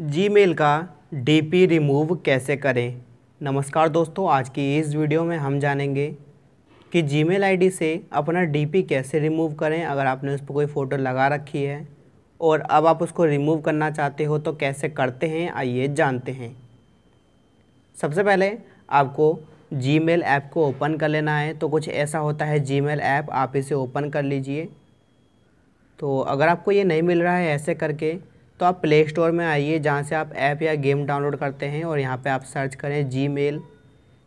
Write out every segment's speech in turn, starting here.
Gmail का DP remove कैसे करें नमस्कार दोस्तों आज की इस वीडियो में हम जानेंगे कि जीमेल आईडी से अपना डीपी कैसे रिमूव करें अगर आपने उस पर कोई फ़ोटो लगा रखी है और अब आप उसको रिमूव करना चाहते हो तो कैसे करते हैं आइए जानते हैं सबसे पहले आपको जीमेल ऐप को ओपन कर लेना है तो कुछ ऐसा होता है मेल ऐप आप इसे ओपन कर लीजिए तो अगर आपको ये नहीं मिल रहा है ऐसे करके तो आप प्ले स्टोर में आइए जहाँ से आप ऐप या गेम डाउनलोड करते हैं और यहाँ पर आप सर्च करें जी मेल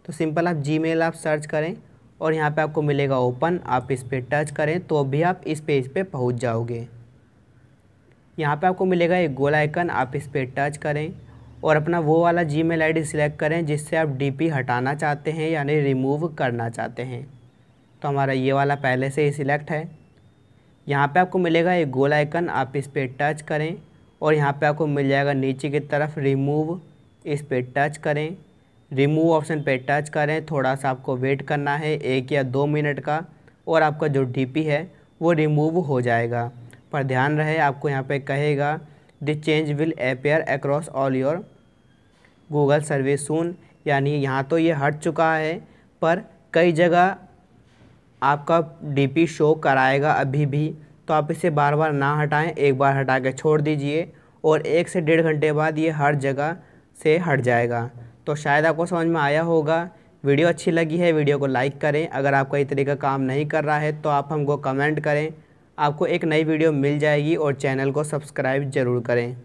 तो सिंपल आप जी मेल आप सर्च करें और यहाँ पे आपको मिलेगा ओपन आप इस पर टच करें तो भी आप इस पेज पे पहुँच जाओगे यहाँ पे आपको मिलेगा एक गोल आइकन आप इस पर टच करें और अपना वो वाला जी मेल आई सिलेक्ट करें जिससे आप डी हटाना चाहते हैं यानी रिमूव करना चाहते हैं तो हमारा ये वाला पहले से ही सिलेक्ट है यहाँ पे आपको मिलेगा एक गोल आइकन आप इस पर टच करें और यहाँ पे आपको मिल जाएगा नीचे की तरफ रिमूव इस पे टच करें रिमूव ऑप्शन पे टच करें थोड़ा सा आपको वेट करना है एक या दो मिनट का और आपका जो डीपी है वो रिमूव हो जाएगा पर ध्यान रहे आपको यहाँ पे कहेगा the change will appear across all your Google service soon यानी यहाँ तो ये हट चुका है पर कई जगह आपका डीपी शो कराएगा अभी भी तो आप इसे बार बार ना हटाएं एक बार हटा के छोड़ दीजिए और एक से डेढ़ घंटे बाद ये हर जगह से हट जाएगा तो शायद आपको समझ में आया होगा वीडियो अच्छी लगी है वीडियो को लाइक करें अगर आपका ये तरीका काम नहीं कर रहा है तो आप हमको कमेंट करें आपको एक नई वीडियो मिल जाएगी और चैनल को सब्सक्राइब ज़रूर करें